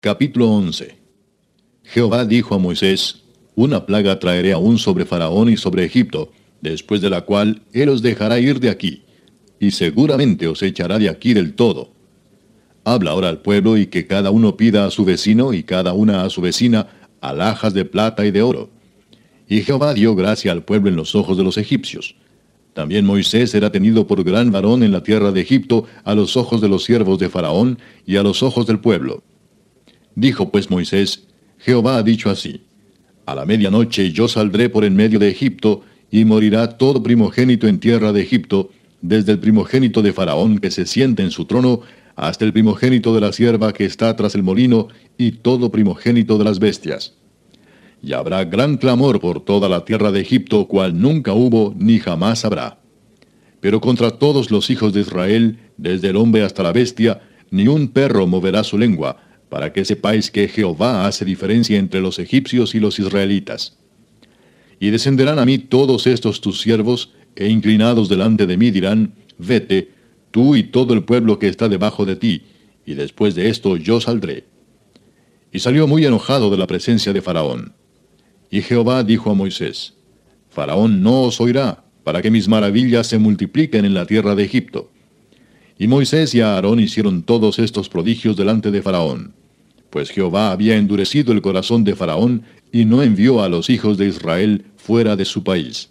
Capítulo 11 Jehová dijo a Moisés, Una plaga traeré aún sobre Faraón y sobre Egipto, después de la cual él os dejará ir de aquí, y seguramente os echará de aquí del todo. Habla ahora al pueblo y que cada uno pida a su vecino y cada una a su vecina alhajas de plata y de oro. Y Jehová dio gracia al pueblo en los ojos de los egipcios. También Moisés será tenido por gran varón en la tierra de Egipto a los ojos de los siervos de Faraón y a los ojos del pueblo. Dijo pues Moisés, Jehová ha dicho así, a la medianoche yo saldré por en medio de Egipto, y morirá todo primogénito en tierra de Egipto, desde el primogénito de Faraón que se siente en su trono, hasta el primogénito de la sierva que está tras el molino, y todo primogénito de las bestias. Y habrá gran clamor por toda la tierra de Egipto, cual nunca hubo ni jamás habrá. Pero contra todos los hijos de Israel, desde el hombre hasta la bestia, ni un perro moverá su lengua, para que sepáis que Jehová hace diferencia entre los egipcios y los israelitas. Y descenderán a mí todos estos tus siervos, e inclinados delante de mí dirán, vete, tú y todo el pueblo que está debajo de ti, y después de esto yo saldré. Y salió muy enojado de la presencia de Faraón. Y Jehová dijo a Moisés, Faraón no os oirá, para que mis maravillas se multipliquen en la tierra de Egipto. Y Moisés y Aarón hicieron todos estos prodigios delante de Faraón pues Jehová había endurecido el corazón de Faraón y no envió a los hijos de Israel fuera de su país.